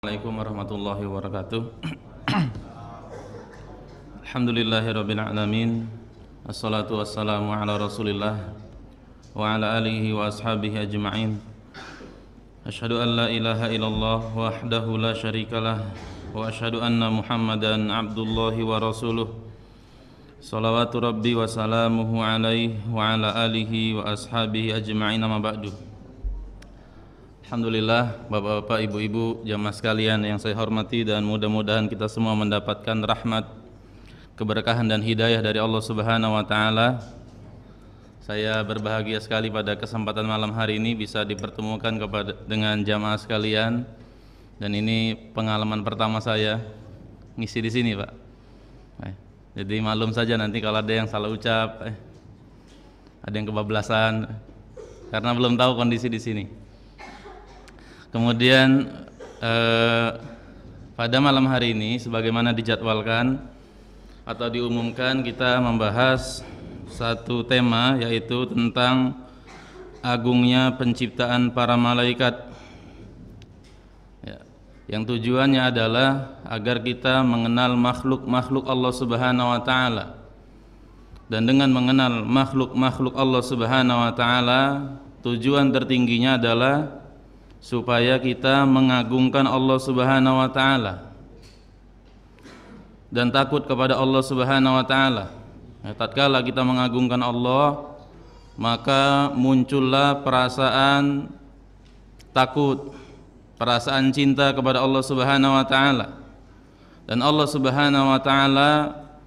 Assalamualaikum warahmatullahi wabarakatuh Alhamdulillahi rabbil alamin Assalatu wassalamu ala rasulillah Wa ala alihi wa ashabihi ajma'in Ashadu an la ilaha illallah wahdahu la syarikalah Wa ashadu anna muhammadan abdullahi wa rasuluh Salawatu rabbi wa salamuhu alaihi Wa ala alihi wa ashabihi ajma'in amma ba'du Alhamdulillah Bapak-bapak, Ibu-ibu, jamaah sekalian yang saya hormati dan mudah-mudahan kita semua mendapatkan rahmat keberkahan dan hidayah dari Allah Subhanahu wa taala. Saya berbahagia sekali pada kesempatan malam hari ini bisa dipertemukan kepada dengan jamaah sekalian dan ini pengalaman pertama saya ngisi di sini, Pak. Eh, jadi maklum saja nanti kalau ada yang salah ucap, eh, ada yang kebablasan, karena belum tahu kondisi di sini. Kemudian eh, pada malam hari ini sebagaimana dijadwalkan atau diumumkan kita membahas satu tema yaitu tentang agungnya penciptaan para malaikat. Ya, yang tujuannya adalah agar kita mengenal makhluk-makhluk Allah Subhanahu wa taala. Dan dengan mengenal makhluk-makhluk Allah Subhanahu wa taala, tujuan tertingginya adalah supaya kita mengagungkan Allah Subhanahu wa taala dan takut kepada Allah Subhanahu wa taala. Ya, tatkala kita mengagungkan Allah, maka muncullah perasaan takut, perasaan cinta kepada Allah Subhanahu wa taala. Dan Allah Subhanahu wa taala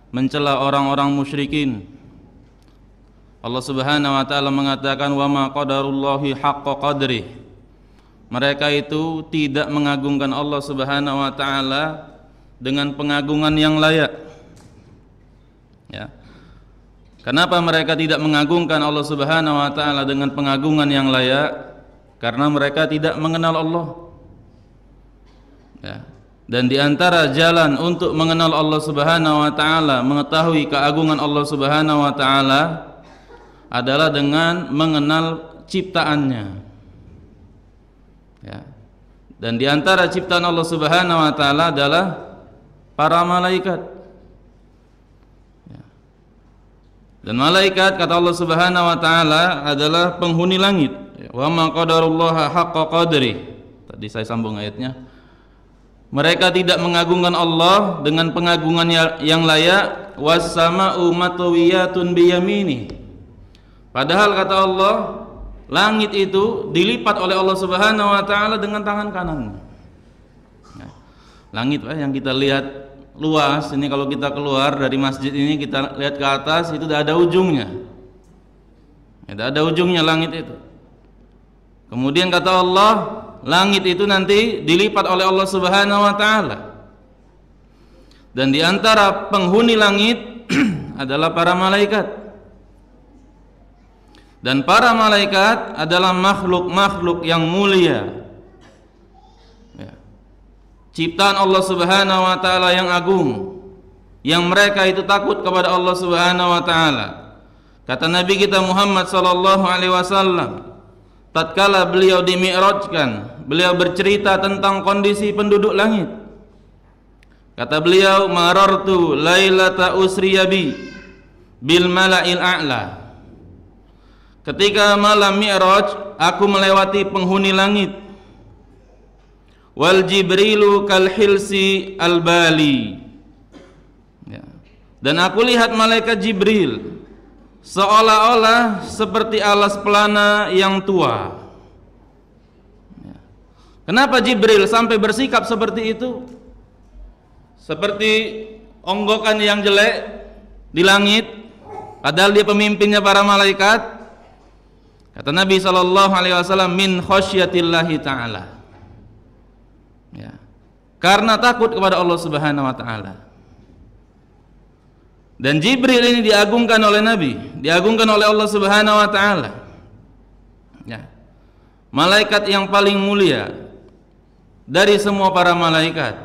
mencela orang-orang musyrikin. Allah Subhanahu wa taala mengatakan wa ma qadarullahi haqqo qadrihi mereka itu tidak mengagungkan Allah Subhanahu wa taala dengan pengagungan yang layak. Ya. Kenapa mereka tidak mengagungkan Allah Subhanahu wa taala dengan pengagungan yang layak? Karena mereka tidak mengenal Allah. Ya. Dan di antara jalan untuk mengenal Allah Subhanahu wa taala, mengetahui keagungan Allah Subhanahu wa taala adalah dengan mengenal ciptaannya ya. dan diantara ciptaan Allah subhanahu wa ta'ala adalah para malaikat ya. dan malaikat kata Allah subhanahu wa ta'ala adalah penghuni langit ya. wa ma qadarullaha haqqa qadri tadi saya sambung ayatnya mereka tidak mengagungkan Allah dengan pengagungan ya, yang layak wasama umatwiyatun biyamini padahal kata Allah langit itu dilipat oleh Allah Subhanahu wa taala dengan tangan kanan. Ya. Langit eh, yang kita lihat luas ini kalau kita keluar dari masjid ini kita lihat ke atas itu tidak ada ujungnya. Tidak ada ujungnya langit itu. Kemudian kata Allah, langit itu nanti dilipat oleh Allah Subhanahu wa taala. Dan di antara penghuni langit adalah para malaikat dan para malaikat adalah makhluk-makhluk yang mulia ya. ciptaan Allah Subhanahu wa taala yang agung yang mereka itu takut kepada Allah Subhanahu wa taala kata nabi kita Muhammad sallallahu alaihi wasallam tatkala beliau dimi'rajkan beliau bercerita tentang kondisi penduduk langit kata beliau marartu lailata usriyabi bil mala'il a'la Ketika malam Mi'raj, aku melewati penghuni langit. Wal Jibrilu kal hilsi al bali. Ya. Dan aku lihat malaikat Jibril seolah-olah seperti alas pelana yang tua. Ya. Kenapa Jibril sampai bersikap seperti itu? Seperti onggokan yang jelek di langit, padahal dia pemimpinnya para malaikat Kata Nabi Shallallahu Alaihi Wasallam min khosyatillahi taala. Ya. Karena takut kepada Allah Subhanahu Wa Taala. Dan Jibril ini diagungkan oleh Nabi, diagungkan oleh Allah Subhanahu Wa Taala. Ya. Malaikat yang paling mulia dari semua para malaikat.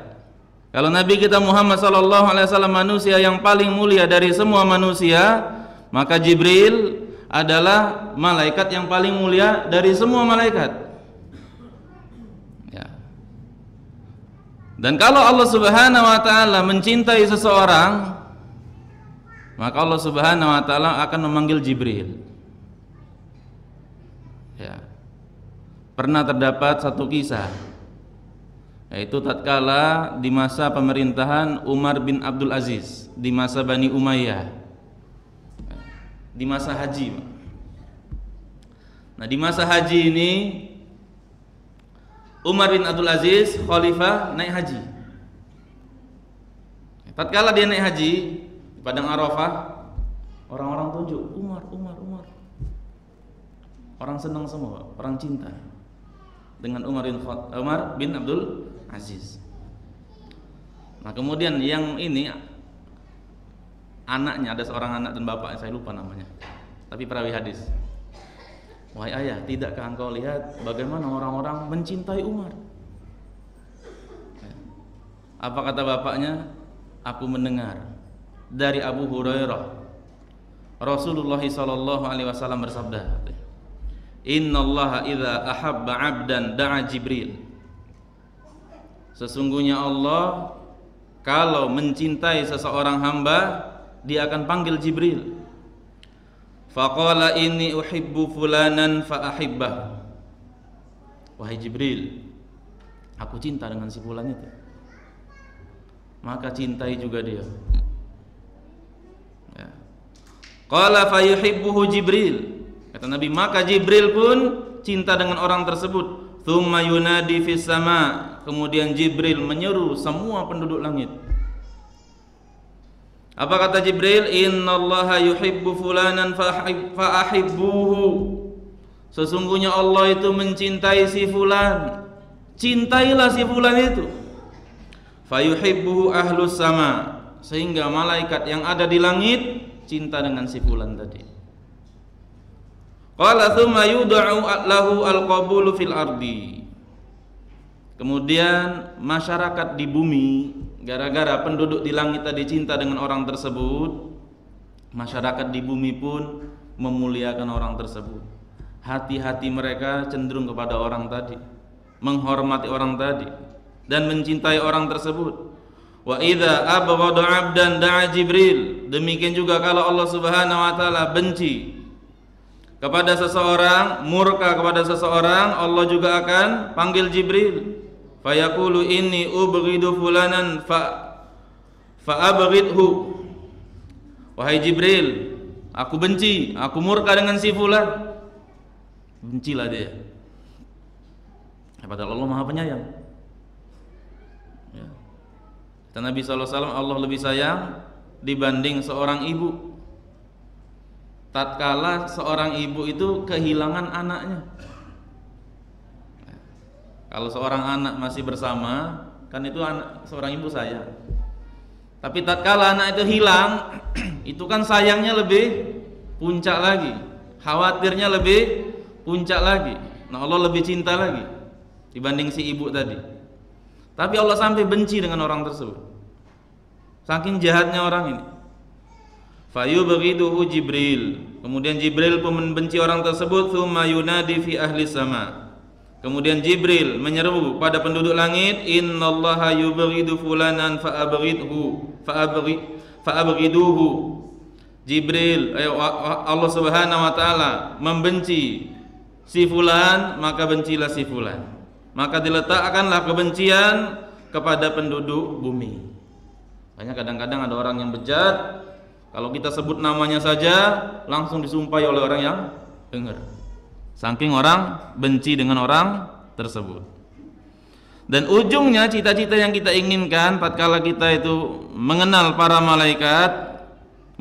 Kalau Nabi kita Muhammad Shallallahu Alaihi Wasallam manusia yang paling mulia dari semua manusia, maka Jibril adalah malaikat yang paling mulia dari semua malaikat. Ya. Dan kalau Allah Subhanahu wa taala mencintai seseorang, maka Allah Subhanahu wa taala akan memanggil Jibril. Ya. Pernah terdapat satu kisah yaitu tatkala di masa pemerintahan Umar bin Abdul Aziz di masa Bani Umayyah di masa haji. Nah, di masa haji ini Umar bin Abdul Aziz khalifah naik haji. Tatkala dia naik haji di padang Arafah, orang-orang tunjuk Umar, Umar, Umar. Orang senang semua, orang cinta dengan Umar bin Umar bin Abdul Aziz. Nah, kemudian yang ini anaknya ada seorang anak dan bapak saya lupa namanya tapi perawi hadis wahai ayah tidakkah engkau lihat bagaimana orang-orang mencintai Umar apa kata bapaknya aku mendengar dari Abu Hurairah Rasulullah sallallahu Alaihi Wasallam bersabda Inna Allah ahabba abdan da'a Jibril Sesungguhnya Allah kalau mencintai seseorang hamba dia akan panggil Jibril faqala ini uhibbu fulanan fa ahibbah wahai Jibril aku cinta dengan si fulan itu maka cintai juga dia ya. qala fa yuhibbuhu Jibril kata Nabi maka Jibril pun cinta dengan orang tersebut thumma yunadi fis sama kemudian Jibril menyeru semua penduduk langit apa kata Jibril? Allah yuhibbu fulanan fa'ahibbuhu. Sesungguhnya Allah itu mencintai si fulan. Cintailah si fulan itu. Fayuhibbuhu ahlus sama. Sehingga malaikat yang ada di langit cinta dengan si fulan tadi. Qala thumma yudu'u lahu al-qabulu fil ardi. Kemudian masyarakat di bumi Gara-gara penduduk di langit tadi cinta dengan orang tersebut, masyarakat di bumi pun memuliakan orang tersebut. Hati-hati mereka cenderung kepada orang tadi, menghormati orang tadi dan mencintai orang tersebut. Wa idza abghada 'abdan da'a Jibril. Demikian juga kalau Allah Subhanahu wa taala benci kepada seseorang, murka kepada seseorang, Allah juga akan panggil Jibril fayaqulu inni ubghidu fulanan fa fa abghidhu wahai Jibril aku benci aku murka dengan si fulan bencilah dia padahal Allah Maha Penyayang ya. Kata Nabi SAW Allah lebih sayang dibanding seorang ibu tatkala seorang ibu itu kehilangan anaknya kalau seorang anak masih bersama, kan itu anak seorang ibu saya. Tapi tatkala anak itu hilang, itu kan sayangnya lebih puncak lagi, khawatirnya lebih puncak lagi. Nah, Allah lebih cinta lagi dibanding si ibu tadi. Tapi Allah sampai benci dengan orang tersebut. Saking jahatnya orang ini. Fayu begitu Jibril. Kemudian Jibril pun membenci orang tersebut. Thumma yunadi fi ahli sama Kemudian Jibril menyeru pada penduduk langit, "Innallaha yubghidu fulanan fa'abghidhu, fa'abghid fa'abghiduhu." Jibril, eh, Allah Subhanahu wa taala membenci si fulan, maka bencilah si fulan. Maka diletakkanlah kebencian kepada penduduk bumi. Hanya kadang-kadang ada orang yang bejat, kalau kita sebut namanya saja langsung disumpahi oleh orang yang dengar. Saking orang benci dengan orang tersebut. Dan ujungnya cita-cita yang kita inginkan tatkala kita itu mengenal para malaikat,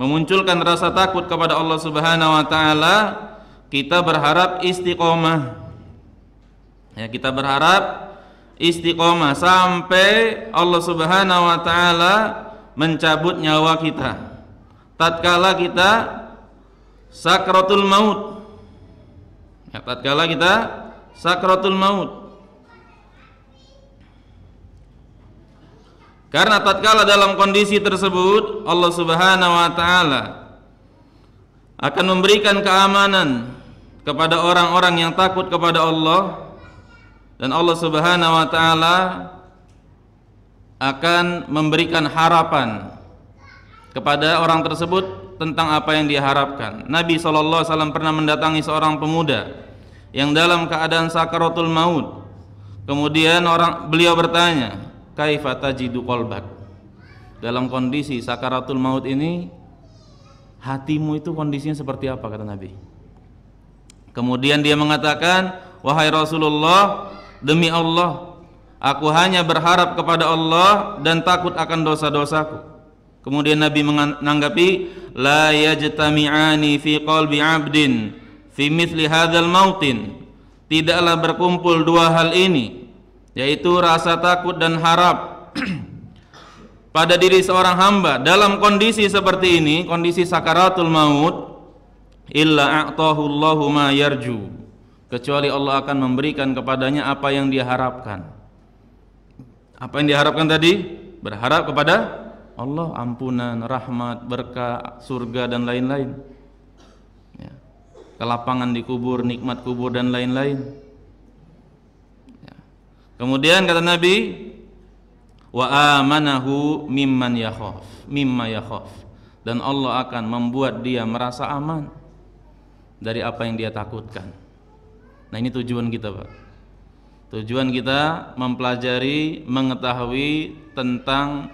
memunculkan rasa takut kepada Allah Subhanahu wa taala, kita berharap istiqomah. Ya, kita berharap istiqomah sampai Allah Subhanahu wa taala mencabut nyawa kita. Tatkala kita sakratul maut ya, tatkala kita sakratul maut Karena tatkala dalam kondisi tersebut Allah Subhanahu wa taala akan memberikan keamanan kepada orang-orang yang takut kepada Allah dan Allah Subhanahu wa taala akan memberikan harapan kepada orang tersebut tentang apa yang diharapkan. Nabi sallallahu alaihi wasallam pernah mendatangi seorang pemuda yang dalam keadaan sakaratul maut. Kemudian orang beliau bertanya, "Kaifa tajidu qalbak?" Dalam kondisi sakaratul maut ini hatimu itu kondisinya seperti apa kata Nabi. Kemudian dia mengatakan, "Wahai Rasulullah, demi Allah, aku hanya berharap kepada Allah dan takut akan dosa-dosaku." Kemudian Nabi menanggapi la yajtami'ani fi qalbi 'abdin fi mithli hadzal mautin tidaklah berkumpul dua hal ini yaitu rasa takut dan harap pada diri seorang hamba dalam kondisi seperti ini kondisi sakaratul maut illa a'tahu Allahu ma yarju kecuali Allah akan memberikan kepadanya apa yang dia harapkan apa yang diharapkan tadi berharap kepada Allah ampunan rahmat berkah surga dan lain-lain kelapangan di kubur, nikmat kubur dan lain-lain. Ya. Kemudian kata Nabi, wa amanahu mimman yakhaf, mimma yakhaf. Dan Allah akan membuat dia merasa aman dari apa yang dia takutkan. Nah, ini tujuan kita, Pak. Tujuan kita mempelajari, mengetahui tentang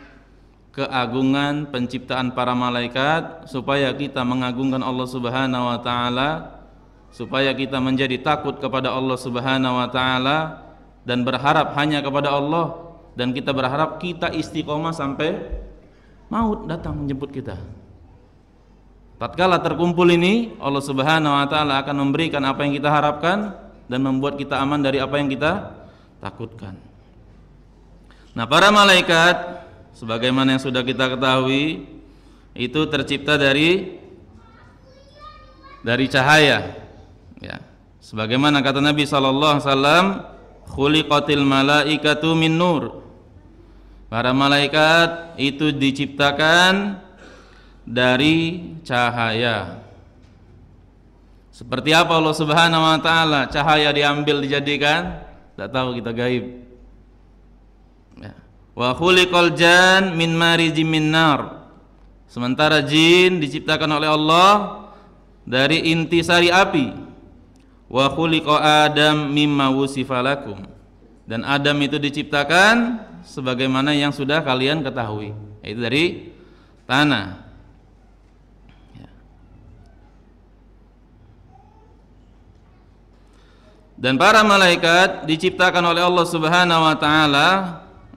keagungan penciptaan para malaikat supaya kita mengagungkan Allah Subhanahu wa taala supaya kita menjadi takut kepada Allah Subhanahu wa taala dan berharap hanya kepada Allah dan kita berharap kita istiqomah sampai maut datang menjemput kita. Tatkala terkumpul ini, Allah Subhanahu wa taala akan memberikan apa yang kita harapkan dan membuat kita aman dari apa yang kita takutkan. Nah, para malaikat sebagaimana yang sudah kita ketahui itu tercipta dari dari cahaya ya sebagaimana kata Nabi sallallahu alaihi wasallam kotil malaikatu min nur para malaikat itu diciptakan dari cahaya seperti apa Allah Subhanahu wa taala cahaya diambil dijadikan tidak tahu kita gaib ya. wa khuliqal jan min marijim min nar sementara jin diciptakan oleh Allah dari inti sari api wa khuliqa adam mimma wusifalakum dan Adam itu diciptakan sebagaimana yang sudah kalian ketahui yaitu dari tanah ya. dan para malaikat diciptakan oleh Allah Subhanahu wa taala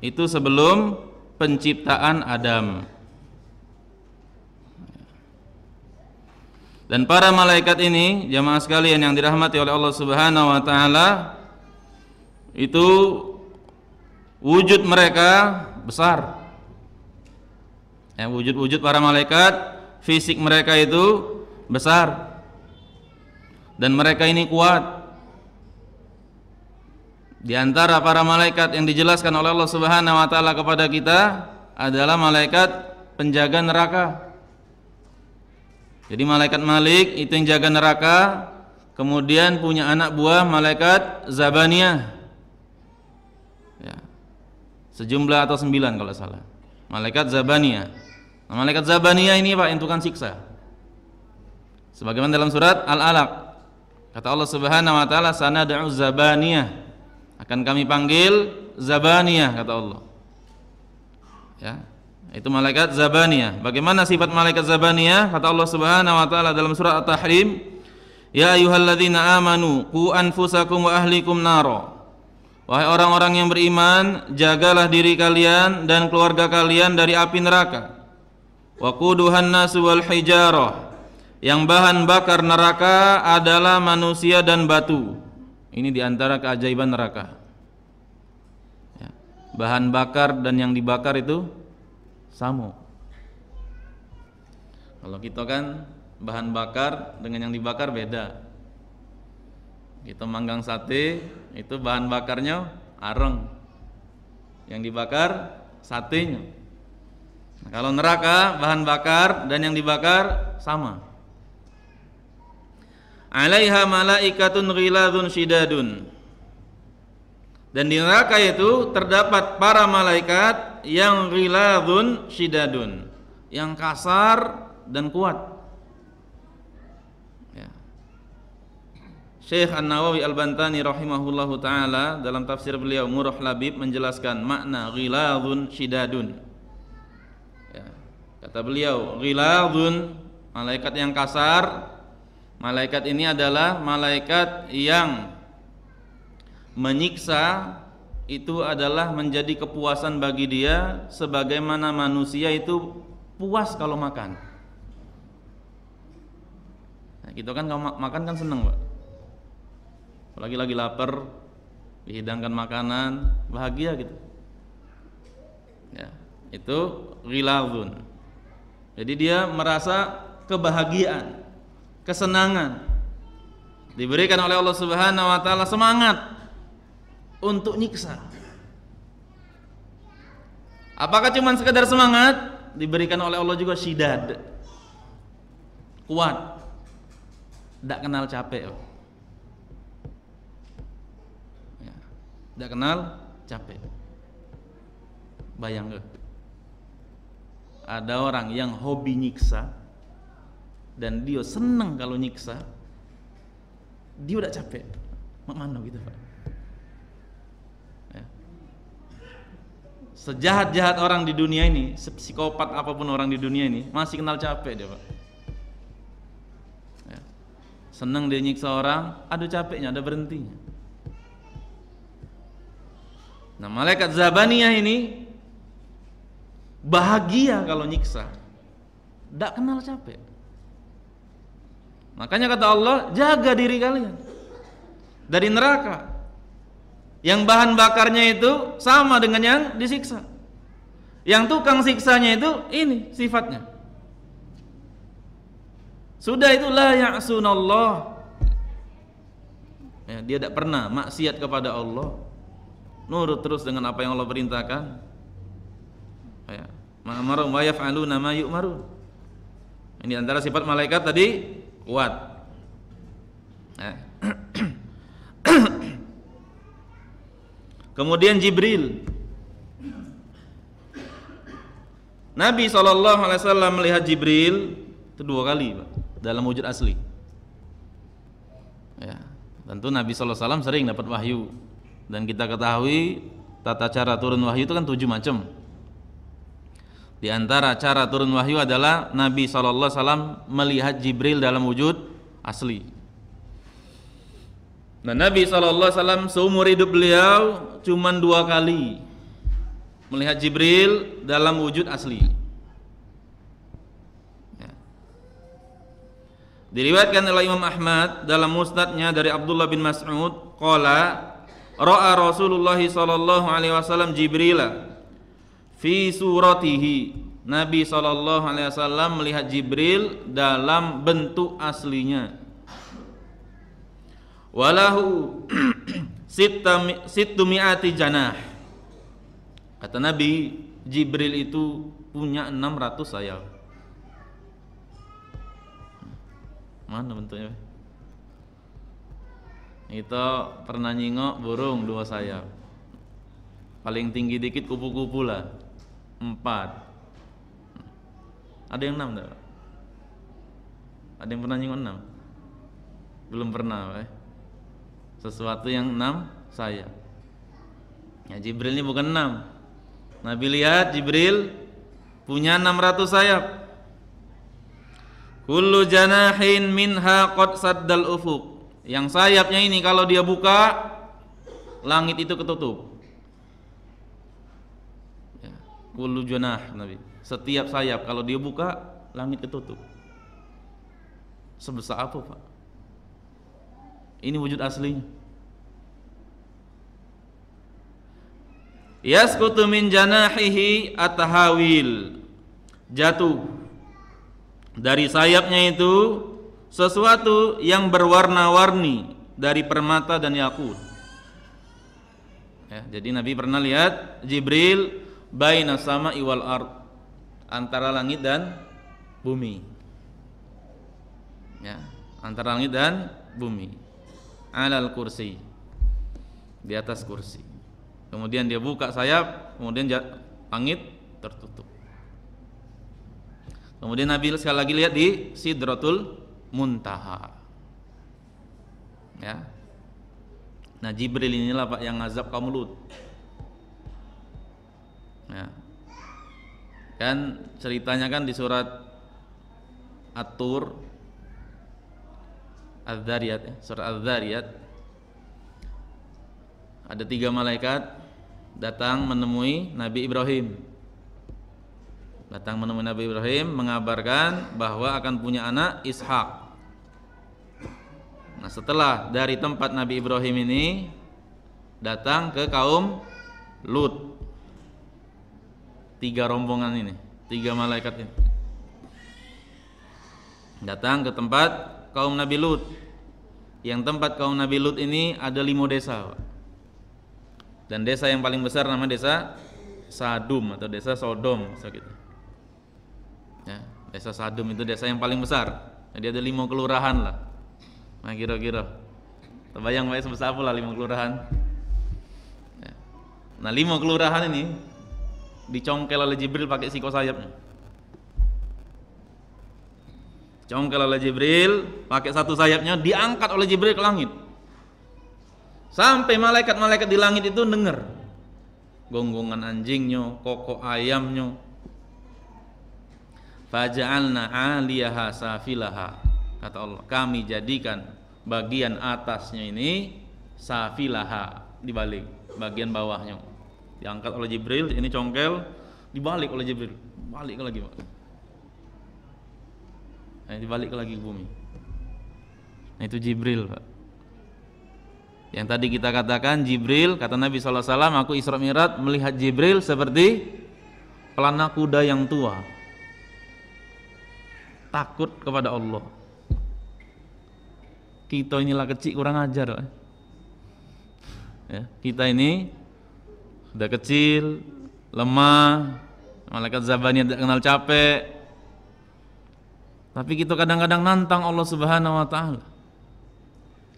itu sebelum penciptaan Adam. Dan para malaikat ini, jamaah sekalian yang dirahmati oleh Allah Subhanahu wa taala, itu wujud mereka besar. Ya, wujud-wujud para malaikat, fisik mereka itu besar. Dan mereka ini kuat. Di antara para malaikat yang dijelaskan oleh Allah Subhanahu wa taala kepada kita adalah malaikat penjaga neraka. Jadi malaikat Malik itu yang jaga neraka, kemudian punya anak buah malaikat Zabaniyah. Ya. Sejumlah atau sembilan kalau salah. Malaikat Zabaniyah. Nah, malaikat Zabaniyah ini Pak yang tukang siksa. Sebagaimana dalam surat Al-Alaq. Kata Allah Subhanahu wa taala, sana da'u Zabaniyah." Akan kami panggil Zabaniyah kata Allah. Ya, itu malaikat Zabaniyah. Bagaimana sifat malaikat Zabaniyah? Kata Allah Subhanahu wa taala dalam surah At-Tahrim, "Ya ayyuhalladzina amanu qu anfusakum wa ahlikum nar." Wahai orang-orang yang beriman, jagalah diri kalian dan keluarga kalian dari api neraka. quduhan nasu wal hijarah. Yang bahan bakar neraka adalah manusia dan batu. Ini diantara keajaiban neraka. Ya. Bahan bakar dan yang dibakar itu Samo. Kalau kita kan bahan bakar dengan yang dibakar beda. Kita manggang sate itu bahan bakarnya areng. Yang dibakar satenya. Nah, kalau neraka bahan bakar dan yang dibakar sama. Alaiha malaikatun ghiladun sidadun Dan di neraka itu terdapat para malaikat yang ghiladun syidadun yang kasar dan kuat ya. Syekh An-Nawawi Al-Bantani rahimahullahu taala dalam tafsir beliau Murah Labib menjelaskan makna ghiladun syidadun ya. kata beliau ghiladun malaikat yang kasar malaikat ini adalah malaikat yang menyiksa itu adalah menjadi kepuasan bagi dia sebagaimana manusia itu puas kalau makan. Nah, gitu kan kalau makan kan seneng, Pak. Apalagi lagi lapar, dihidangkan makanan, bahagia gitu. Ya, itu ghilazun. Jadi dia merasa kebahagiaan, kesenangan diberikan oleh Allah Subhanahu wa taala semangat untuk nyiksa. Apakah cuma sekedar semangat? Diberikan oleh Allah juga sidad Kuat. Tidak kenal capek. Tidak ya. kenal capek. Bayang Ada orang yang hobi nyiksa dan dia seneng kalau nyiksa. Dia udah capek. Mak mana gitu, Pak? sejahat-jahat orang di dunia ini, psikopat apapun orang di dunia ini, masih kenal capek dia pak. Ya. Seneng dia nyiksa orang, aduh capeknya, ada berhentinya. Nah malaikat Zabaniyah ini bahagia kalau nyiksa, tidak kenal capek. Makanya kata Allah, jaga diri kalian dari neraka. Yang bahan bakarnya itu sama dengan yang disiksa. Yang tukang siksanya itu ini sifatnya. Sudah itulah ya'sunallah. Ya, dia tidak pernah maksiat kepada Allah. Nurut terus dengan apa yang Allah perintahkan. Ya. Ma'amarum wa yaf'aluna ma yu'marun. Ini antara sifat malaikat tadi kuat. Nah, Kemudian Jibril. Nabi SAW melihat Jibril itu dua kali Pak, dalam wujud asli. Ya, tentu Nabi SAW sering dapat wahyu dan kita ketahui tata cara turun wahyu itu kan tujuh macam. Di antara cara turun wahyu adalah Nabi SAW melihat Jibril dalam wujud asli. Nah Nabi SAW seumur hidup beliau cuma dua kali melihat Jibril dalam wujud asli. Ya. Diriwayatkan oleh Imam Ahmad dalam musnadnya dari Abdullah bin Mas'ud qala ra'a Rasulullah sallallahu alaihi wasallam Jibril fi suratihi Nabi sallallahu alaihi wasallam melihat Jibril dalam bentuk aslinya walahu situmiati janah kata Nabi Jibril itu punya enam ratus sayap mana bentuknya itu pernah nyingok burung dua sayap paling tinggi dikit kupu-kupu lah empat ada yang enam enggak? ada yang pernah nyingok enam belum pernah eh? sesuatu yang enam saya ya, Jibril ini bukan enam Nabi lihat Jibril punya 600 sayap Kullu janahin minha qad saddal ufuk yang sayapnya ini kalau dia buka langit itu ketutup ya. Kullu janah Nabi setiap sayap kalau dia buka langit ketutup sebesar apa Pak ini wujud aslinya yaskutu min janahihi atahawil. Jatuh dari sayapnya itu sesuatu yang berwarna-warni dari permata dan yakut. Ya, jadi Nabi pernah lihat Jibril baina sama iwal ard antara langit dan bumi. Ya, antara langit dan bumi. Alal kursi. Di atas kursi. Kemudian dia buka sayap, kemudian langit tertutup. Kemudian Nabi sekali lagi lihat di Sidratul Muntaha. Ya. Nah, Jibril inilah Pak yang ngazab kaum Lut. Ya. Kan ceritanya kan di surat At-Tur az dzariyat ya, surat Az dzariyat ada tiga malaikat datang menemui Nabi Ibrahim. Datang menemui Nabi Ibrahim mengabarkan bahwa akan punya anak Ishak. Nah, setelah dari tempat Nabi Ibrahim ini datang ke kaum Lut. Tiga rombongan ini, tiga malaikat ini. Datang ke tempat kaum Nabi Lut. Yang tempat kaum Nabi Lut ini ada lima desa, dan desa yang paling besar nama desa Sadum atau desa Sodom gitu. Ya, desa Sadum itu desa yang paling besar. Jadi ada lima kelurahan lah. Nah kira-kira Terbayang Pak sebesar apa lah lima kelurahan ya. Nah lima kelurahan ini Dicongkel oleh Jibril pakai siko sayapnya Dicongkel oleh Jibril pakai satu sayapnya Diangkat oleh Jibril ke langit Sampai malaikat-malaikat di langit itu dengar gonggongan anjingnya, koko ayamnya. Faja'alna 'aliyaha safilaha. Kata Allah, kami jadikan bagian atasnya ini safilaha dibalik bagian bawahnya. Diangkat oleh Jibril, ini congkel, dibalik oleh Jibril. Balik lagi, Pak. Nah, eh, dibalik lagi ke bumi. Nah, itu Jibril, Pak yang tadi kita katakan Jibril, kata Nabi SAW, aku Isra Mi'raj melihat Jibril seperti pelana kuda yang tua. Takut kepada Allah. Kita inilah kecil kurang ajar. Eh. Ya, kita ini sudah kecil, lemah, malaikat zabani tidak kenal capek. Tapi kita kadang-kadang nantang Allah Subhanahu wa taala.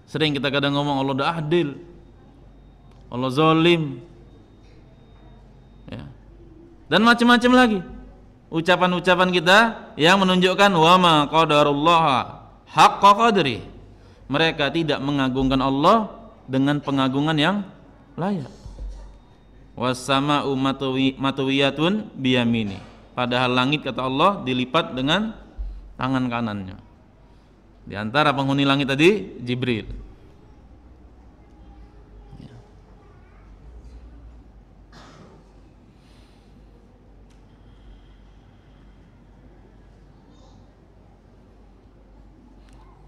Sering kita kadang ngomong Allah udah adil. Allah zolim. Ya. Dan macam-macam lagi. Ucapan-ucapan kita yang menunjukkan wama qadarullah haqqa qadri. Mereka tidak mengagungkan Allah dengan pengagungan yang layak. Wasama matuwiyatun biyamini. Padahal langit kata Allah dilipat dengan tangan kanannya. Di antara penghuni langit tadi Jibril. Ya.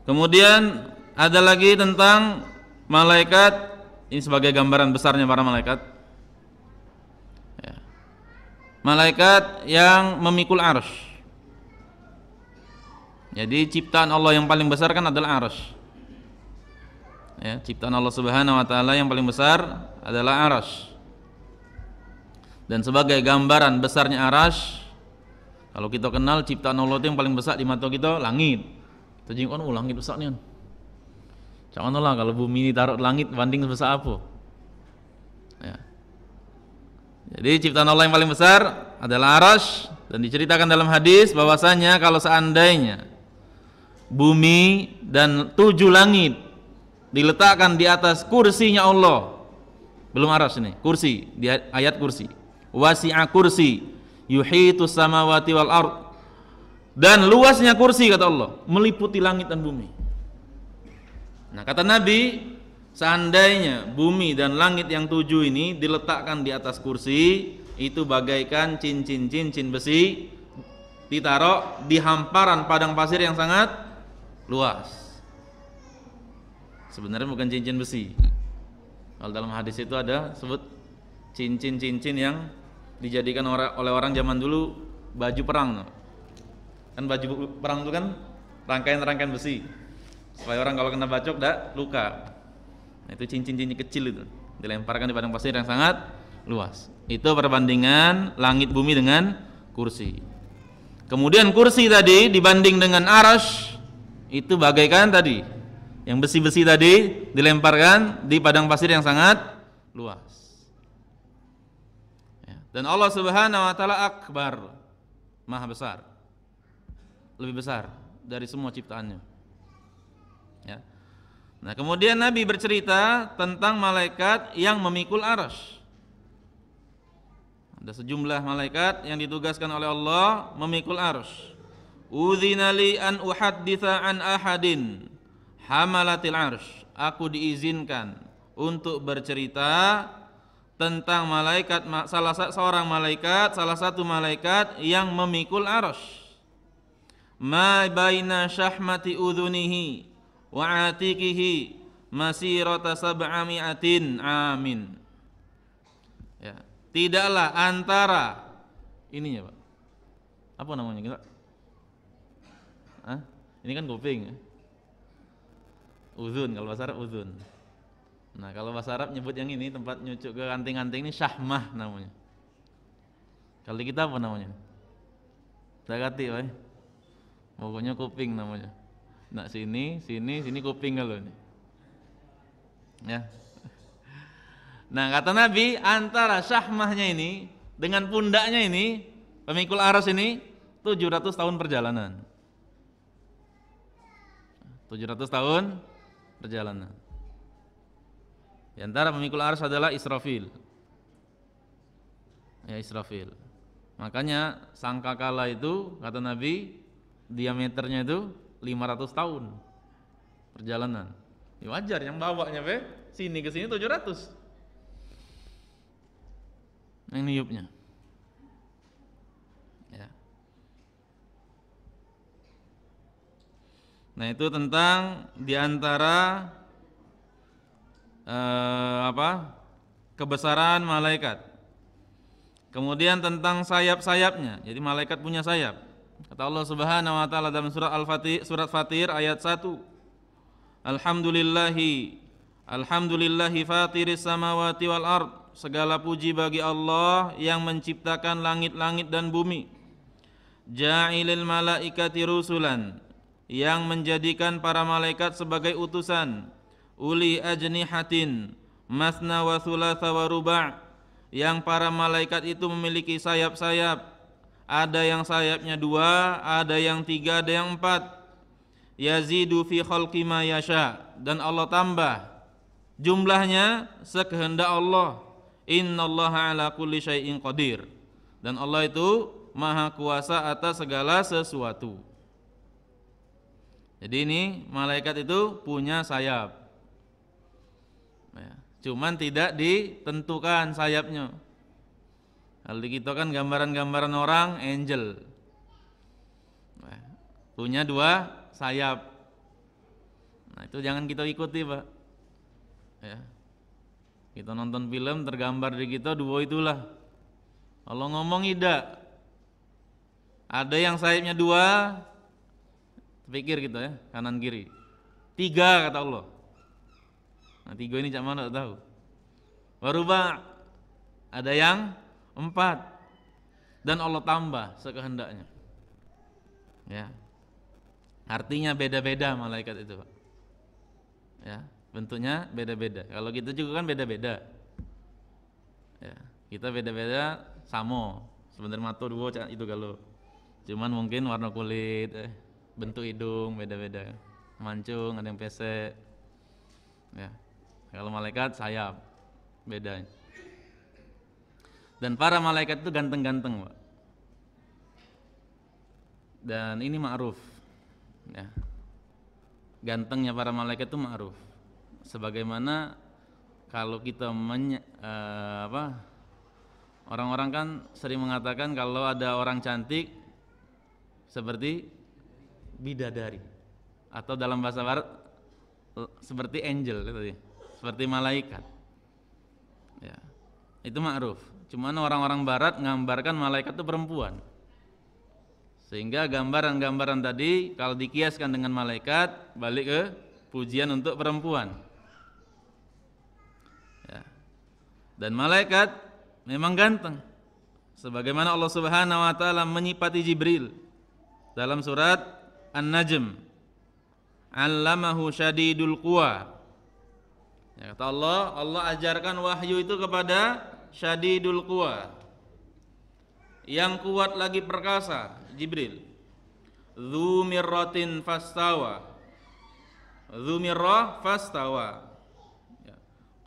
Kemudian ada lagi tentang malaikat ini sebagai gambaran besarnya para malaikat. Ya. Malaikat yang memikul arsy jadi ciptaan Allah yang paling besar kan adalah arsh. Ya, ciptaan Allah Subhanahu wa taala yang paling besar adalah arsh. Dan sebagai gambaran besarnya arsh, kalau kita kenal ciptaan Allah itu yang paling besar di mata kita langit. Tujuh jengkon oh, langit besar nih. Jangan lah kalau bumi ini taruh langit banding sebesar apa? Ya. Jadi ciptaan Allah yang paling besar adalah arash dan diceritakan dalam hadis bahwasanya kalau seandainya bumi dan tujuh langit diletakkan di atas kursinya Allah belum aras ini kursi di ayat kursi wasi'a kursi yuhitu samawati wal ard dan luasnya kursi kata Allah meliputi langit dan bumi nah kata Nabi seandainya bumi dan langit yang tujuh ini diletakkan di atas kursi itu bagaikan cincin-cincin besi ditaruh di hamparan padang pasir yang sangat luas. Sebenarnya bukan cincin besi. Kalau dalam hadis itu ada sebut cincin-cincin yang dijadikan oleh orang zaman dulu baju perang. Kan baju perang itu kan rangkaian-rangkaian besi. Supaya orang kalau kena bacok dak luka. Nah, itu cincin-cincin kecil itu dilemparkan di padang pasir yang sangat luas. Itu perbandingan langit bumi dengan kursi. Kemudian kursi tadi dibanding dengan arash itu bagaikan tadi yang besi-besi tadi dilemparkan di padang pasir yang sangat luas. Ya. Dan Allah Subhanahu wa taala akbar, maha besar. Lebih besar dari semua ciptaannya. Ya. Nah, kemudian Nabi bercerita tentang malaikat yang memikul arus Ada sejumlah malaikat yang ditugaskan oleh Allah memikul arus Udhina li an uhadditha an ahadin hamalatil arsh. Aku diizinkan untuk bercerita tentang malaikat salah seorang malaikat, salah satu malaikat yang memikul arsh. Ma baina syahmati udhunihi wa atikihi masirata sab'ami'atin amin. Ya. Tidaklah antara ininya, Pak. Apa namanya? Kita ini kan kuping uzun kalau bahasa Arab uzun nah kalau bahasa Arab nyebut yang ini tempat nyucuk ke kanting-kanting ini syahmah namanya kalau kita apa namanya ganti wae pokoknya kuping namanya nah sini sini sini kuping kalau ini ya nah kata Nabi antara syahmahnya ini dengan pundaknya ini pemikul aras ini 700 tahun perjalanan 700 tahun perjalanan. Di antara pemikul arus adalah Israfil. Ya Israfil. Makanya sangka kala itu kata Nabi diameternya itu 500 tahun perjalanan. Ya wajar yang bawanya be sini ke sini 700. Yang niupnya. Nah itu tentang diantara eh, apa kebesaran malaikat. Kemudian tentang sayap-sayapnya. Jadi malaikat punya sayap. Kata Allah Subhanahu wa taala dalam surat Al-Fatir surat Fatir ayat 1. Alhamdulillahi Alhamdulillahi fatiris samawati wal ard. Segala puji bagi Allah yang menciptakan langit-langit dan bumi. Ja'ilil malaikati rusulan yang menjadikan para malaikat sebagai utusan uli ajnihatin masna wa thulatha wa ruba' yang para malaikat itu memiliki sayap-sayap ada yang sayapnya dua, ada yang tiga, ada yang empat yazidu fi khalqi ma yasha dan Allah tambah jumlahnya sekehendak Allah innallaha ala kulli syai'in qadir dan Allah itu maha kuasa atas segala sesuatu jadi ini malaikat itu punya sayap. Ya, cuman tidak ditentukan sayapnya. Kalau kita kan gambaran-gambaran orang angel. Ya, punya dua sayap. Nah, itu jangan kita ikuti, Pak. Ya. Kita nonton film tergambar di kita dua itulah. Kalau ngomong tidak. Ada yang sayapnya dua, Pikir gitu ya, kanan kiri. Tiga kata Allah. Nah, tiga ini cak mana tahu. Waruba ada yang empat dan Allah tambah sekehendaknya. Ya. Artinya beda-beda malaikat itu, Pak. Ya, bentuknya beda-beda. Kalau kita juga kan beda-beda. Ya, kita beda-beda sama Sebenarnya matur dua itu kalau. Cuman mungkin warna kulit eh bentuk hidung beda-beda mancung ada yang pesek ya kalau malaikat sayap beda. dan para malaikat itu ganteng-ganteng pak dan ini ma'ruf ya gantengnya para malaikat itu ma'ruf sebagaimana kalau kita menye, uh, apa orang-orang kan sering mengatakan kalau ada orang cantik seperti bidadari atau dalam bahasa barat seperti angel gitu seperti malaikat ya itu ma'ruf cuman orang-orang barat menggambarkan malaikat itu perempuan sehingga gambaran-gambaran tadi kalau dikiaskan dengan malaikat balik ke pujian untuk perempuan ya. dan malaikat memang ganteng sebagaimana Allah Subhanahu wa taala menyipati Jibril dalam surat An-Najm Allamahu syadidul quwa ya, Kata Allah, Allah ajarkan wahyu itu kepada syadidul quwa Yang kuat lagi perkasa, Jibril Dhu fastawa Dhu fastawa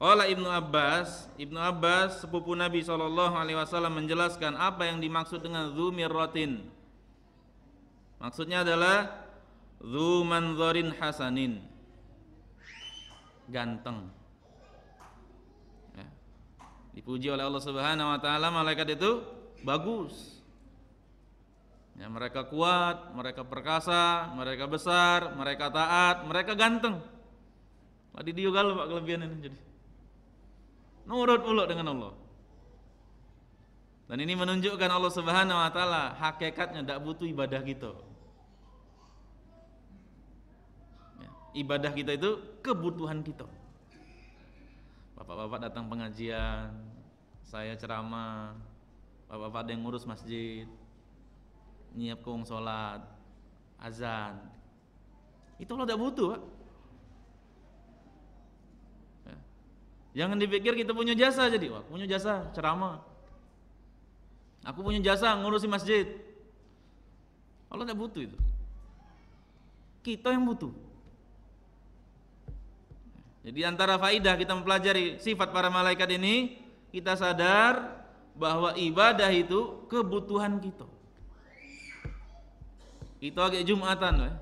Kala ya. Ibnu Abbas, Ibnu Abbas sepupu Nabi sallallahu alaihi wasallam menjelaskan apa yang dimaksud dengan dzumirratin. Maksudnya adalah Zumanzorin hasanin Ganteng ya. Dipuji oleh Allah subhanahu wa ta'ala Malaikat itu bagus ya, Mereka kuat Mereka perkasa Mereka besar Mereka taat Mereka ganteng Tadi diugal pak kelebihan ini jadi Nurut uluk dengan Allah dan ini menunjukkan Allah Subhanahu wa taala hakikatnya tidak butuh ibadah kita. Gitu. ibadah kita itu kebutuhan kita bapak-bapak datang pengajian saya ceramah bapak-bapak ada yang ngurus masjid nyiap kong sholat azan itu Allah tidak butuh pak ya. jangan dipikir kita punya jasa jadi wah punya jasa ceramah aku punya jasa ngurusi masjid Allah tidak butuh itu kita yang butuh jadi antara faidah kita mempelajari sifat para malaikat ini, kita sadar bahwa ibadah itu kebutuhan kita. Kita agak Jumatan loh.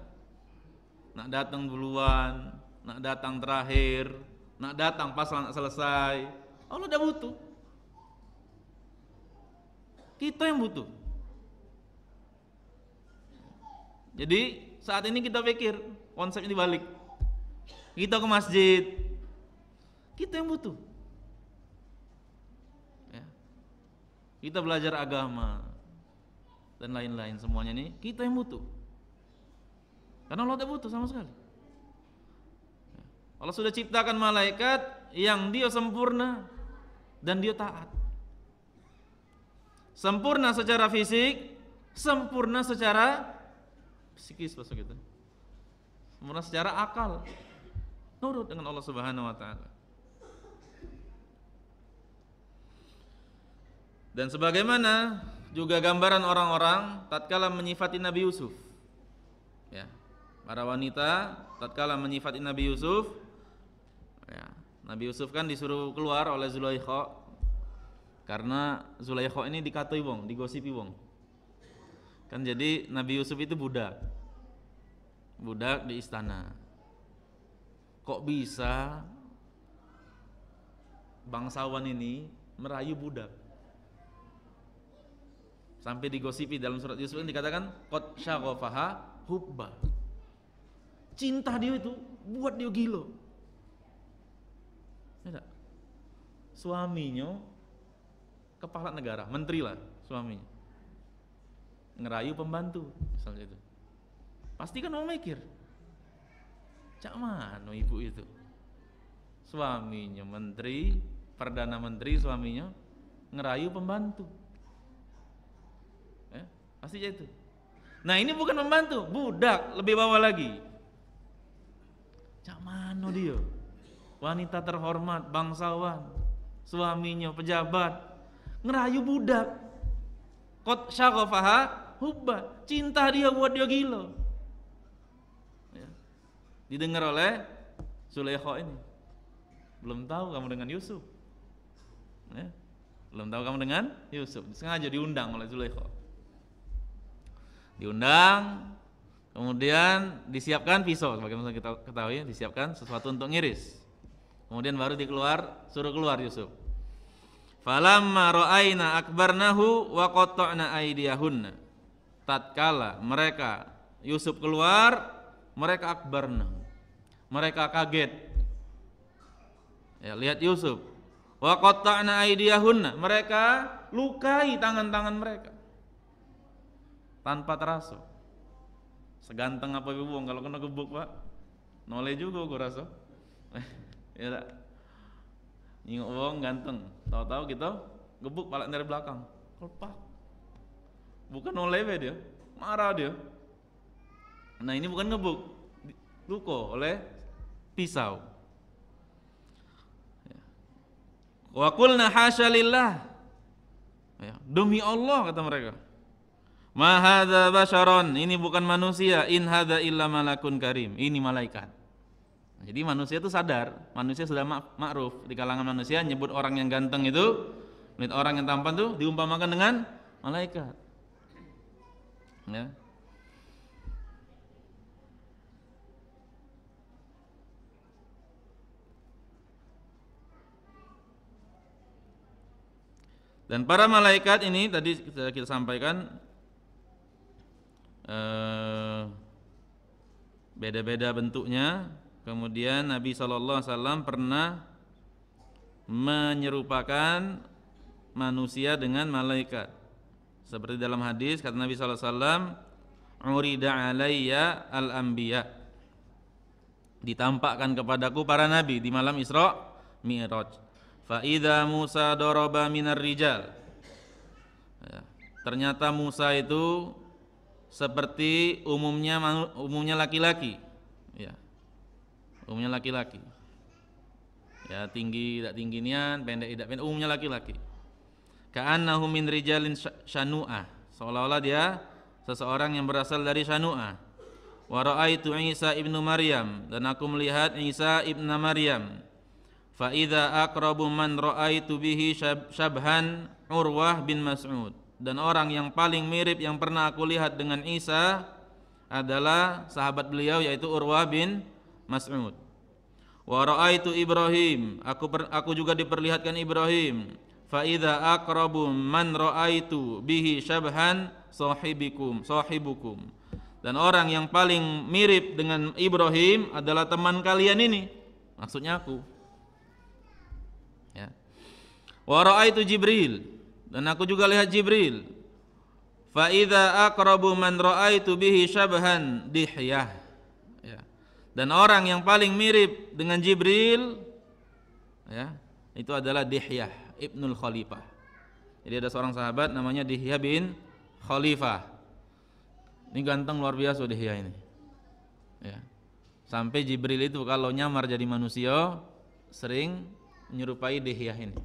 Nak datang duluan, nak datang terakhir, nak datang pas nak selesai. Allah dah butuh. Kita yang butuh. Jadi saat ini kita pikir konsepnya dibalik kita ke masjid kita yang butuh ya. kita belajar agama dan lain-lain semuanya ini kita yang butuh karena Allah tidak butuh sama sekali ya. Allah sudah ciptakan malaikat yang dia sempurna dan dia taat sempurna secara fisik sempurna secara psikis maksud kita sempurna secara akal nurut dengan Allah Subhanahu wa taala. Dan sebagaimana juga gambaran orang-orang tatkala menyifati Nabi Yusuf. Ya. Para wanita tatkala menyifati Nabi Yusuf ya, Nabi Yusuf kan disuruh keluar oleh Zulaikha karena Zulaikha ini dikatai wong, digosipi wong. Kan jadi Nabi Yusuf itu budak. Budak di istana kok bisa bangsawan ini merayu budak sampai digosipi dalam surat Yusuf ini dikatakan kot syakofaha hubba cinta dia itu buat dia gila tidak ya suaminya kepala negara menteri lah suaminya ngerayu pembantu misalnya itu pasti kan mau mikir Cak mana ibu itu? Suaminya menteri, perdana menteri suaminya ngerayu pembantu. Eh, pasti itu. Nah ini bukan pembantu, budak lebih bawah lagi. Cak mana dia? Wanita terhormat, bangsawan, suaminya pejabat, ngerayu budak. Kot syakofaha hubba, cinta dia buat dia gila didengar oleh Zulaikha ini belum tahu kamu dengan Yusuf ya. belum tahu kamu dengan Yusuf sengaja diundang oleh Zulaikha diundang kemudian disiapkan pisau sebagaimana kita ketahui disiapkan sesuatu untuk ngiris kemudian baru dikeluar suruh keluar Yusuf falamma ra'aina akbarnahu wa qatta'na aydiyahunna tatkala mereka Yusuf keluar mereka akbarnahu mereka kaget. Ya, lihat Yusuf. Wa qatta'na aydiyahunna. Mereka lukai tangan-tangan mereka. Tanpa terasa. Seganteng apa ibu kalau kena gebuk, Pak? Noleh juga gua rasa. ya tak? Nyingok wong ganteng. Tahu-tahu kita gebuk palak dari belakang. Kelpak. Bukan noleh dia, marah dia. Nah, ini bukan ngebuk, luko oleh pisau. Ya. Wa qulna hasyalillah. Ya, demi Allah kata mereka. Ma hadza basharon, ini bukan manusia, in hadza illa malakun karim. Ini malaikat. Jadi manusia itu sadar, manusia sudah makruf di kalangan manusia nyebut orang yang ganteng itu, melihat orang yang tampan tuh diumpamakan dengan malaikat. Ya. Dan para malaikat ini tadi kita, kita sampaikan eh, beda-beda eh, bentuknya. Kemudian Nabi saw pernah menyerupakan manusia dengan malaikat. Seperti dalam hadis kata Nabi saw, Alaihi Wasallam, "Urida alaiya al ambia ditampakkan kepadaku para nabi di malam Isra Mi'raj. Fa'idha Musa doroba minar rijal ya. Ternyata Musa itu seperti umumnya umumnya laki-laki ya. Umumnya laki-laki ya tinggi tidak nian, pendek tidak pendek umumnya laki-laki ka'annahu min rijalin syanu'ah seolah-olah dia seseorang yang berasal dari syanu'ah wa ra'aitu Isa ibnu Maryam dan aku melihat Isa ibnu Maryam Faida akrabu man ra'aitu bihi syabhan Urwah bin Mas'ud dan orang yang paling mirip yang pernah aku lihat dengan Isa adalah sahabat beliau yaitu Urwah bin Mas'ud wa ra'aitu Ibrahim aku per, aku juga diperlihatkan Ibrahim Faida akrabu man ra'aitu bihi syabhan sahibikum sahibukum dan orang yang paling mirip dengan Ibrahim adalah teman kalian ini maksudnya aku Wa ra'aitu Jibril dan aku juga lihat Jibril. Fa idza aqrabu man ra'aitu bihi syabhan dihyah. Ya. Dan orang yang paling mirip dengan Jibril ya, itu adalah Dihyah Ibnul Khalifah. Jadi ada seorang sahabat namanya Dihyah bin Khalifah. Ini ganteng luar biasa Dihyah ini. Ya. Sampai Jibril itu kalau nyamar jadi manusia sering menyerupai Dihyah ini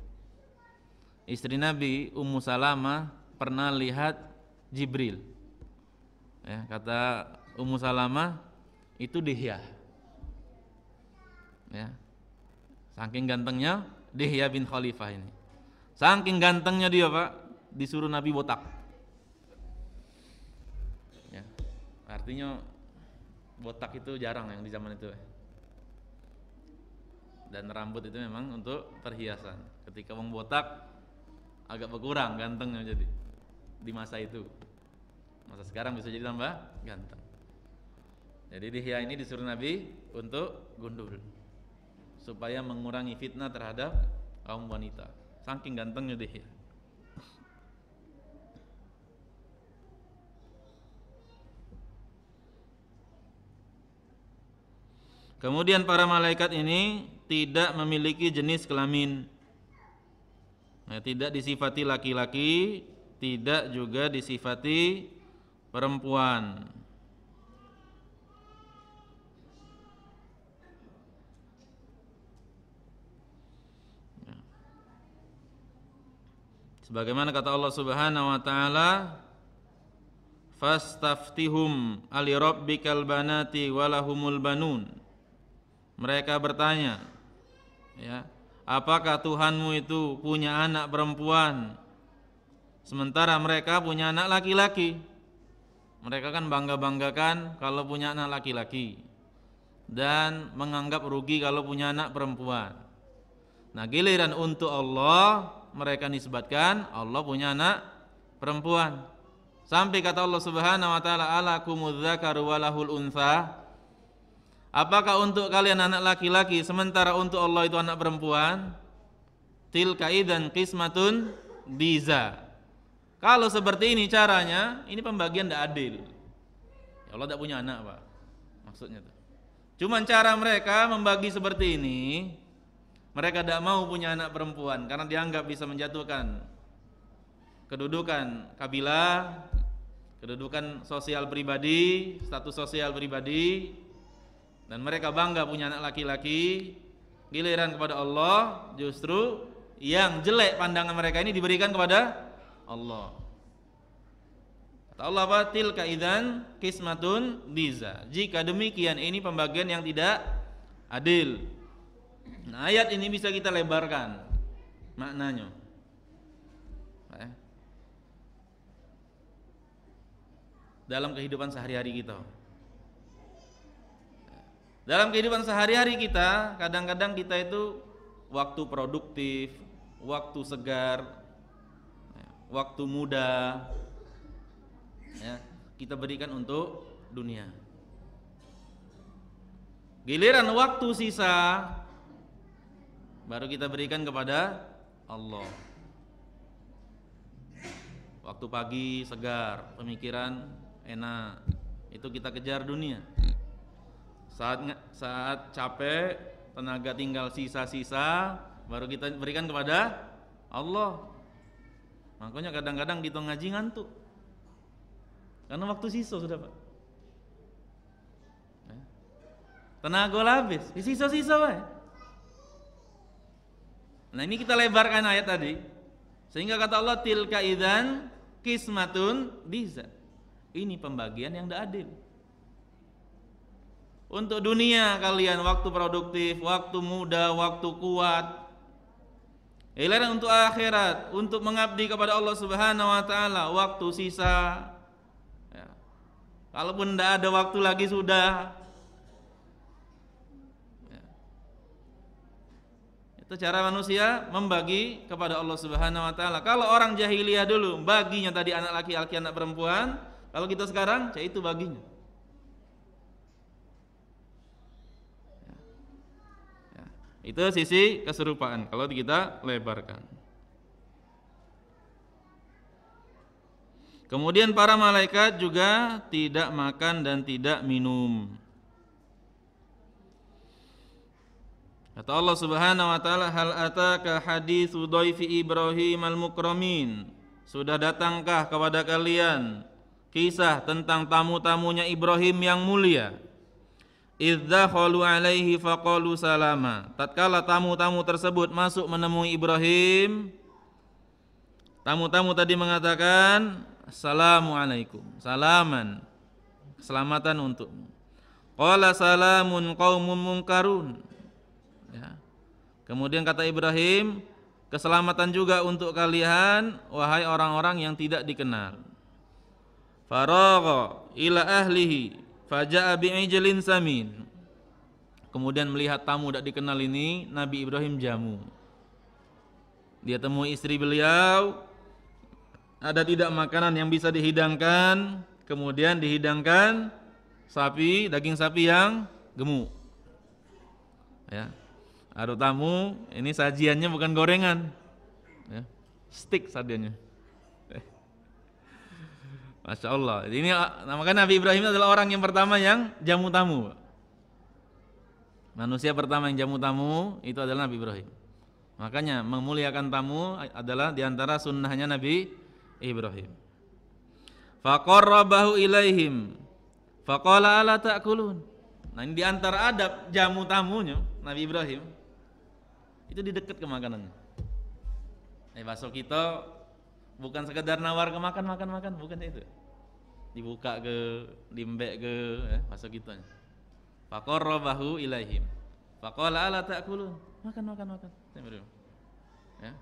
istri Nabi Ummu Salamah pernah lihat Jibril. Ya, kata Ummu Salamah itu Dihya. Ya. Saking gantengnya Dihya bin Khalifah ini. Saking gantengnya dia, Pak, disuruh Nabi botak. Ya. Artinya botak itu jarang yang di zaman itu. Ya. Dan rambut itu memang untuk perhiasan. Ketika wong botak agak berkurang gantengnya jadi di masa itu masa sekarang bisa jadi tambah ganteng jadi dihia ini disuruh Nabi untuk gundul supaya mengurangi fitnah terhadap kaum wanita saking gantengnya dihia Kemudian para malaikat ini tidak memiliki jenis kelamin Nah, tidak disifati laki-laki, tidak juga disifati perempuan. Ya. Sebagaimana kata Allah Subhanahu wa taala, "Fastaftihum rabbikal banati walahumul banun." Mereka bertanya, ya, apakah Tuhanmu itu punya anak perempuan sementara mereka punya anak laki-laki mereka kan bangga-banggakan kalau punya anak laki-laki dan menganggap rugi kalau punya anak perempuan nah giliran untuk Allah mereka nisbatkan Allah punya anak perempuan sampai kata Allah Subhanahu wa taala alakumudzakaru walahul unsa Apakah untuk kalian anak laki-laki sementara untuk Allah itu anak perempuan? Tilka idan kismatun diza. Kalau seperti ini caranya, ini pembagian tidak adil. Ya Allah tidak punya anak, Pak. Maksudnya itu. Cuman cara mereka membagi seperti ini, mereka tidak mau punya anak perempuan karena dianggap bisa menjatuhkan kedudukan kabilah, kedudukan sosial pribadi, status sosial pribadi, dan mereka bangga punya anak laki-laki giliran kepada Allah justru yang jelek pandangan mereka ini diberikan kepada Allah kata Allah apa tilka kismatun biza jika demikian ini pembagian yang tidak adil nah, ayat ini bisa kita lebarkan maknanya nah, ya. dalam kehidupan sehari-hari kita dalam kehidupan sehari-hari kita, kadang-kadang kita itu waktu produktif, waktu segar, waktu muda, ya, kita berikan untuk dunia. Giliran waktu sisa baru kita berikan kepada Allah. Waktu pagi segar, pemikiran enak, itu kita kejar dunia. Saat saat capek, tenaga tinggal sisa-sisa, baru kita berikan kepada Allah. Makanya kadang-kadang di tengah ngaji ngantuk. Karena waktu sisa sudah, Pak. Ya. Tenaga habis, di sisa-sisa, Pak. Nah, ini kita lebarkan ayat tadi. Sehingga kata Allah tilka idan kismatun diza. Ini pembagian yang tidak adil. Untuk dunia kalian waktu produktif, waktu muda, waktu kuat. Ilaran untuk akhirat, untuk mengabdi kepada Allah Subhanahu wa taala, waktu sisa. Ya. Kalaupun tidak ada waktu lagi sudah. Ya. Itu cara manusia membagi kepada Allah Subhanahu wa taala. Kalau orang jahiliyah dulu baginya tadi anak laki-laki, anak perempuan, kalau kita sekarang ya itu baginya. Itu sisi keserupaan kalau kita lebarkan. Kemudian para malaikat juga tidak makan dan tidak minum. Kata Allah Subhanahu wa taala, "Hal ataka hadithu dhaifi Ibrahim al-mukramin?" Sudah datangkah kepada kalian kisah tentang tamu-tamunya Ibrahim yang mulia? Izdakhalu alaihi faqalu salama. Tatkala tamu-tamu tersebut masuk menemui Ibrahim, tamu-tamu tadi mengatakan, "Assalamualaikum." Salaman. Keselamatan untukmu. Qala salamun qaumun munkarun. Ya. Kemudian kata Ibrahim, keselamatan juga untuk kalian wahai orang-orang yang tidak dikenal. Faragha ila ahlihi Abi bi'ijlin samin. Kemudian melihat tamu tidak dikenal ini, Nabi Ibrahim jamu. Dia temui istri beliau, ada tidak makanan yang bisa dihidangkan, kemudian dihidangkan sapi, daging sapi yang gemuk. Ya. Ada tamu, ini sajiannya bukan gorengan. Ya. Stick sajiannya. Masya Allah. Ini namakan Nabi Ibrahim adalah orang yang pertama yang jamu tamu. Manusia pertama yang jamu tamu itu adalah Nabi Ibrahim. Makanya memuliakan tamu adalah diantara sunnahnya Nabi Ibrahim. Fakorrabahu ilaihim. Fakola ala ta'kulun. Nah ini diantara adab jamu tamunya Nabi Ibrahim. Itu didekat ke makanannya. Eh, nah, kita bukan sekedar nawar ke makan makan makan bukan itu dibuka ke limbek ke eh, masuk gitu bahu ilaihim fakola ala ta'kulun makan makan makan ya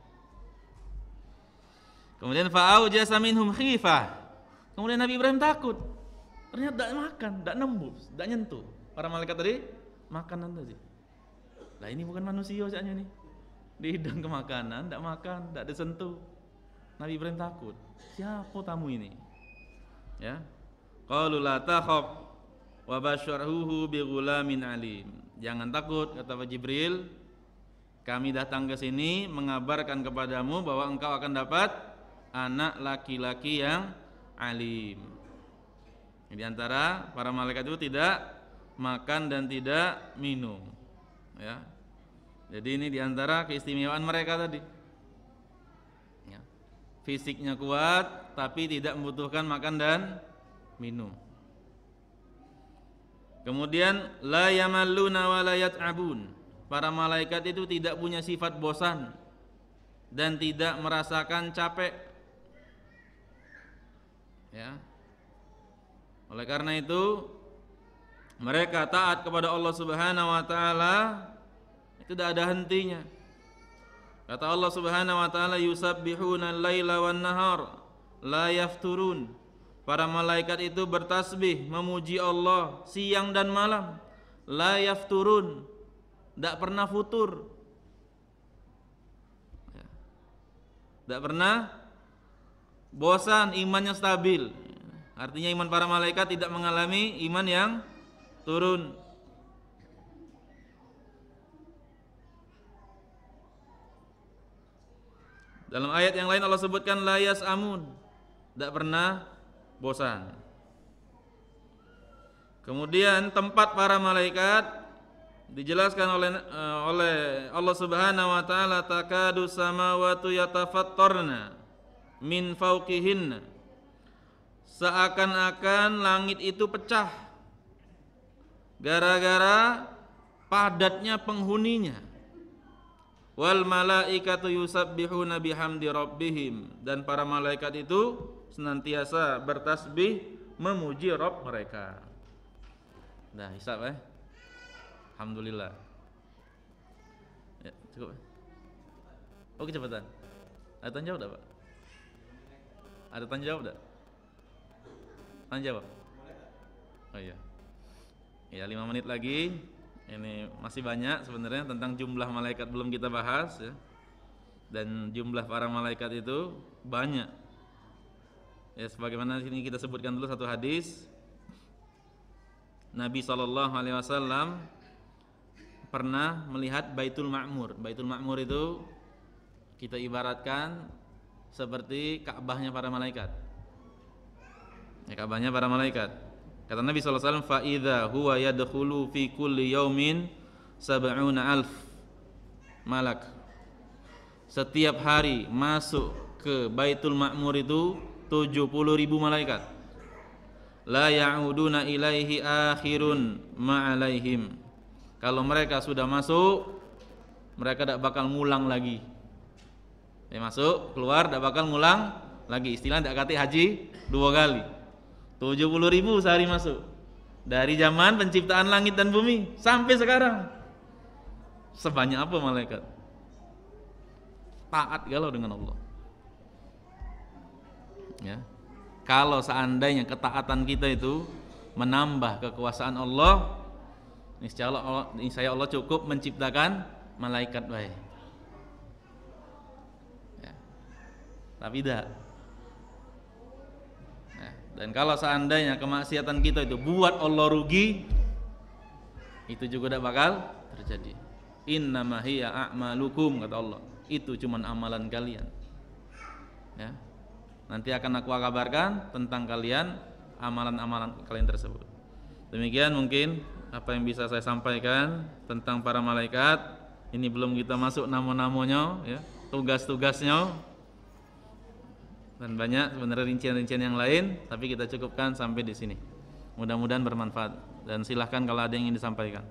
kemudian fa'au jasamin hum khifah kemudian Nabi Ibrahim takut ternyata tidak makan, tidak nembus, tidak nyentuh para malaikat tadi makanan tadi lah ini bukan manusia usianya nih dihidang ke makanan, tidak makan, tidak disentuh Nabi Ibrahim takut. Siapa tamu ini? Ya. Qalu la takhaf wa basyarhuhu bi ghulamin alim. Jangan takut kata Jibril. Kami datang ke sini mengabarkan kepadamu bahwa engkau akan dapat anak laki-laki yang alim. Di antara para malaikat itu tidak makan dan tidak minum. Ya. Jadi ini di antara keistimewaan mereka tadi fisiknya kuat tapi tidak membutuhkan makan dan minum. Kemudian la yamalluna wa la yat'abun. Para malaikat itu tidak punya sifat bosan dan tidak merasakan capek. Ya. Oleh karena itu mereka taat kepada Allah Subhanahu wa taala itu tidak ada hentinya. Kata Allah Subhanahu wa taala yusabbihuna laila wan nahar la yafturun. Para malaikat itu bertasbih memuji Allah siang dan malam. La yafturun. Tidak pernah futur. Tidak pernah bosan, imannya stabil. Artinya iman para malaikat tidak mengalami iman yang turun. Dalam ayat yang lain Allah sebutkan layas amun, tidak pernah bosan. Kemudian tempat para malaikat dijelaskan oleh eh, oleh Allah Subhanahu wa taala takadu samawati yatafattarna min faukihin, seakan-akan langit itu pecah gara-gara padatnya penghuninya wal malaikatu yusabbihuna bihamdi rabbihim dan para malaikat itu senantiasa bertasbih memuji Rob mereka. Nah, hisap eh. Alhamdulillah. Ya, cukup. Eh? Oke oh, cepetan. Ada tanya jawab Pak? Ada tanya jawab enggak? Tanya jawab. Oh iya. Ya, lima menit lagi ini masih banyak sebenarnya tentang jumlah malaikat belum kita bahas ya. Dan jumlah para malaikat itu banyak. Ya sebagaimana ini kita sebutkan dulu satu hadis Nabi Shallallahu alaihi wasallam pernah melihat Baitul Ma'mur. Baitul Ma'mur itu kita ibaratkan seperti Ka'bahnya para malaikat. Ya, Ka'bahnya para malaikat. Kata Nabi SAW, فَإِذَا هُوَ يَدْخُلُ فِي كُلِّ يَوْمٍ سَبْعُونَ alf Malak Setiap hari masuk ke Baitul Ma'mur itu 70 ribu malaikat La ya'uduna ilaihi akhirun ma'alaihim Kalau mereka sudah masuk Mereka tidak bakal ngulang lagi Ya masuk, keluar, tidak bakal ngulang lagi Istilah tidak kati haji dua kali 70 ribu sehari masuk dari zaman penciptaan langit dan bumi sampai sekarang sebanyak apa malaikat taat galau dengan Allah ya kalau seandainya ketaatan kita itu menambah kekuasaan Allah insya Allah, niscaya Allah cukup menciptakan malaikat baik ya. tapi tidak dan kalau seandainya kemaksiatan kita itu buat Allah rugi, itu juga tidak bakal terjadi. mahiya a'malukum kata Allah. Itu cuman amalan kalian. Ya. Nanti akan aku kabarkan tentang kalian amalan-amalan kalian tersebut. Demikian mungkin apa yang bisa saya sampaikan tentang para malaikat. Ini belum kita masuk nama-namanya ya, tugas-tugasnya dan banyak sebenarnya rincian-rincian yang lain tapi kita cukupkan sampai di sini mudah-mudahan bermanfaat dan silahkan kalau ada yang ingin disampaikan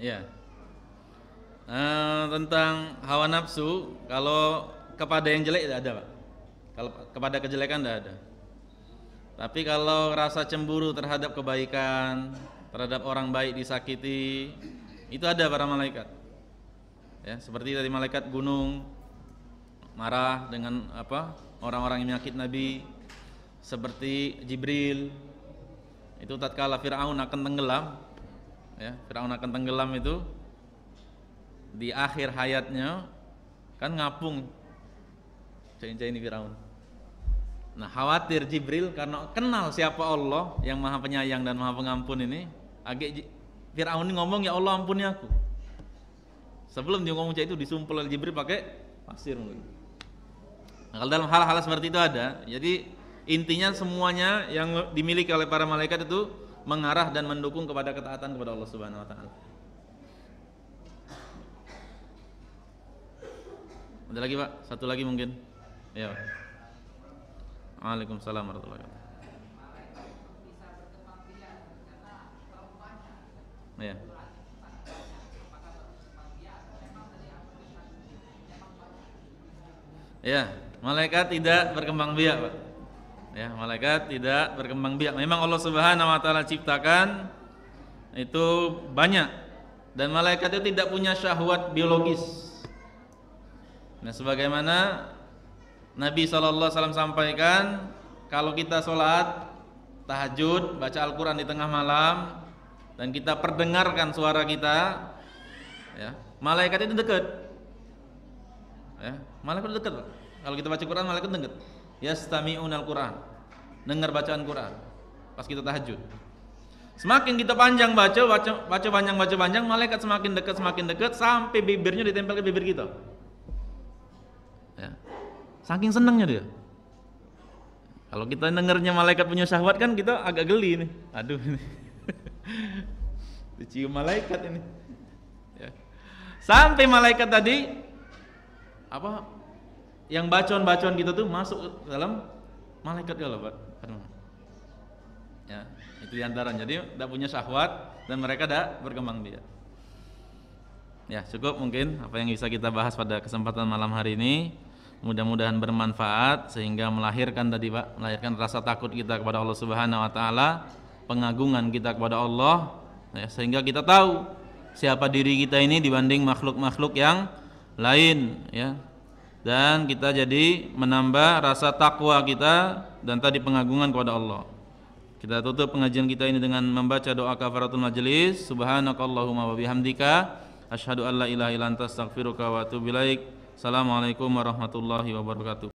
Ya. Uh, tentang hawa nafsu, kalau kepada yang jelek tidak ada, Pak. Kalau kepada kejelekan tidak ada. Tapi kalau rasa cemburu terhadap kebaikan, terhadap orang baik disakiti, itu ada para malaikat. Ya, seperti tadi malaikat gunung marah dengan apa? orang-orang yang menyakit Nabi seperti Jibril itu tatkala Firaun akan tenggelam ya Firaun akan tenggelam itu di akhir hayatnya kan ngapung cain-cain Firaun nah khawatir Jibril karena kenal siapa Allah yang maha penyayang dan maha pengampun ini agak Firaun ini ngomong ya Allah ampuni aku sebelum dia ngomong itu disumpul oleh Jibril pakai pasir nah, kalau dalam hal-hal seperti itu ada jadi intinya semuanya yang dimiliki oleh para malaikat itu mengarah dan mendukung kepada ketaatan kepada Allah Subhanahu wa taala. Ada lagi, Pak? Satu lagi mungkin. Ya. Waalaikumsalam warahmatullahi wabarakatuh. Ya. Ya, malaikat tidak berkembang biak, Pak. Ya, malaikat tidak berkembang biak. Memang Allah Subhanahu wa taala ciptakan itu banyak dan malaikat itu tidak punya syahwat biologis. Nah, sebagaimana Nabi SAW sampaikan kalau kita sholat tahajud, baca Al-Quran di tengah malam dan kita perdengarkan suara kita ya, malaikat itu dekat ya, malaikat dekat kalau kita baca Quran malaikat dekat yastami'un al-Quran dengar bacaan Quran pas kita tahajud semakin kita panjang baca baca baca panjang baca panjang malaikat semakin dekat semakin dekat sampai bibirnya ditempel ke bibir kita ya. saking senangnya dia kalau kita dengarnya malaikat punya syahwat kan kita agak geli nih aduh ini dicium malaikat ini ya. sampai malaikat tadi apa yang bacon-bacon gitu tuh masuk dalam malaikat ya Allah, Pak. Aduh. Ya, itu diantara. Jadi tidak punya syahwat dan mereka tidak berkembang dia. Ya, cukup mungkin apa yang bisa kita bahas pada kesempatan malam hari ini. Mudah-mudahan bermanfaat sehingga melahirkan tadi Pak, melahirkan rasa takut kita kepada Allah Subhanahu wa taala, pengagungan kita kepada Allah ya, sehingga kita tahu siapa diri kita ini dibanding makhluk-makhluk yang lain ya dan kita jadi menambah rasa takwa kita dan tadi pengagungan kepada Allah. Kita tutup pengajian kita ini dengan membaca doa kafaratul majelis. Subhanakallahumma wa bihamdika asyhadu an la ilaha illa anta astaghfiruka wa atubu ilaik. Assalamualaikum warahmatullahi wabarakatuh.